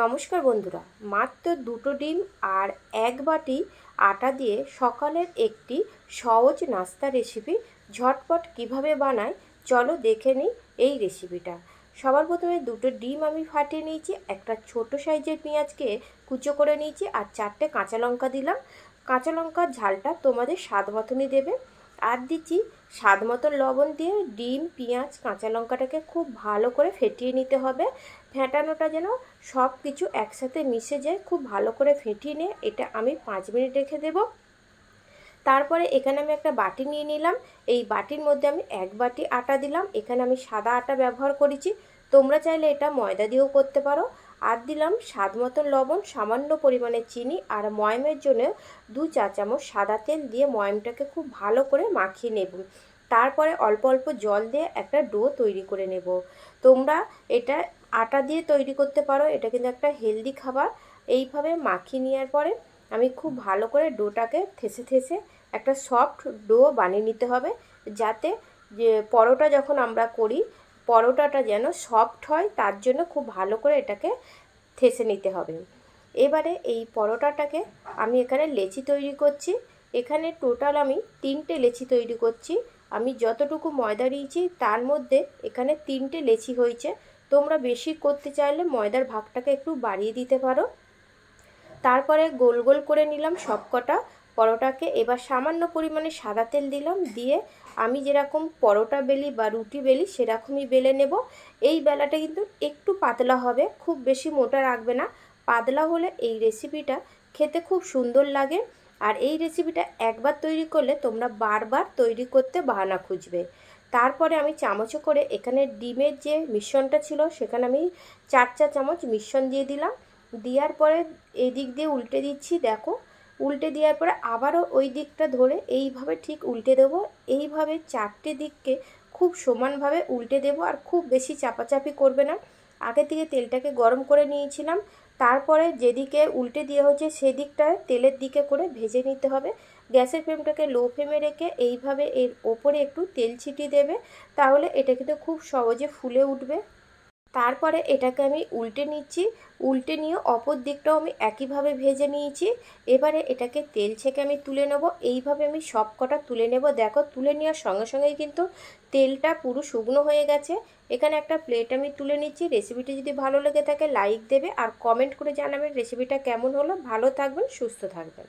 নমস্কার বন্ধুরা মাত্র দুটো ডিম আর এক বাটি আটা দিয়ে সকালের একটি সহজ নাস্তা রেসিপি ঝটপট কিভাবে বানায় চলো দেখে নিই এই রেসিপিটা সবার প্রথমে দুটো ডিম আমি ফাটিয়ে নিয়েছি একটা ছোট সাইজের পেঁয়াজকে কুচো করে নিয়েছি আর চারটে কাঁচা লঙ্কা দিলাম কাঁচা লঙ্কার ঝালটা তোমাদের স্বাদ মতনই দেবে আর দিচ্ছি স্বাদ মতো লবণ দিয়ে ডিম পেঁয়াজ কাঁচা লঙ্কাটাকে খুব ভালো করে ফেটিয়ে নিতে হবে ফেটানোটা যেন সব কিছু একসাথে মিশে যায় খুব ভালো করে ফেটিয়ে নিয়ে এটা আমি পাঁচ মিনিট রেখে দেবো তারপরে এখানে আমি একটা বাটি নিয়ে নিলাম এই বাটির মধ্যে আমি এক বাটি আটা দিলাম এখানে আমি সাদা আটা ব্যবহার করেছি তোমরা চাইলে এটা ময়দা দিয়েও করতে পারো আর দিলাম স্বাদ মতন লবণ সামান্য পরিমাণে চিনি আর ময়মের জন্য দু চা চামচ সাদা তেল দিয়ে ময়মটাকে খুব ভালো করে মাখিয়ে নেব তারপরে অল্প অল্প জল দিয়ে একটা ডো তৈরি করে নেব তোমরা এটা আটা দিয়ে তৈরি করতে পারো এটা কিন্তু একটা হেলদি খাবার এইভাবে মাখিয়ে নেওয়ার পরে আমি খুব ভালো করে ডোটাকে থেসে থেসে একটা সফট ডো বানিয়ে নিতে হবে যাতে যে পরোটা যখন আমরা করি পরোটাটা যেন সফট হয় তার জন্য খুব ভালো করে এটাকে থেসে নিতে হবে এবারে এই পরোটাটাকে আমি এখানে লেচি তৈরি করছি এখানে টোটাল আমি তিনটে লেচি তৈরি করছি আমি যতটুকু ময়দা নিয়েছি তার মধ্যে এখানে তিনটে লেচি হয়েছে তোমরা বেশি করতে চাইলে ময়দার ভাগটাকে একটু বাড়িয়ে দিতে পারো তারপরে গোল গোল করে নিলাম সবকটা পরোটাকে এবার সামান্য পরিমাণে সাদা তেল দিলাম দিয়ে আমি যেরকম পরোটা বেলি বা রুটি বেলি সেরকমই বেলে নেব এই বেলাটা কিন্তু একটু পাতলা হবে খুব বেশি মোটা রাখবে না পাতলা হলে এই রেসিপিটা খেতে খুব সুন্দর লাগে আর এই রেসিপিটা একবার তৈরি করলে তোমরা বারবার তৈরি করতে বাহানা খুঁজবে তারপরে আমি চামচে করে এখানে ডিমের যে মিশ্রণটা ছিল সেখানে আমি চার চা চামচ মিশ্রণ দিয়ে দিলাম দেওয়ার পরে এদিক দিয়ে উল্টে দিচ্ছি দেখো উল্টে দেওয়ার পরে আবারও ওই দিকটা ধরে এইভাবে ঠিক উল্টে দেব এইভাবে চারটে দিককে খুব সমানভাবে উল্টে দেব আর খুব বেশি চাপাচাপি করবে না আগে থেকে তেলটাকে গরম করে নিয়েছিলাম তারপরে যেদিকে উল্টে দেওয়া হচ্ছে সেদিকটায় তেলের দিকে করে ভেজে নিতে হবে গ্যাসের ফ্লেমটাকে লো ফ্লেমে রেখে এইভাবে এর ওপরে একটু তেল ছিটিয়ে দেবে তাহলে এটা কিন্তু খুব সহজে ফুলে উঠবে তারপরে এটাকে আমি উল্টে নিচ্ছি উল্টে নিয়ে অপর দিকটাও আমি একইভাবে ভেজে নিয়েছি এবারে এটাকে তেল ছেঁকে আমি তুলে নেব এইভাবে আমি সব কটা তুলে নেব দেখো তুলে নেওয়ার সঙ্গে সঙ্গেই কিন্তু তেলটা পুরো শুকনো হয়ে গেছে এখানে একটা প্লেট আমি তুলে নিচ্ছি রেসিপিটি যদি ভালো লেগে থাকে লাইক দেবে আর কমেন্ট করে জানাবেন রেসিপিটা কেমন হলো ভালো থাকবেন সুস্থ থাকবেন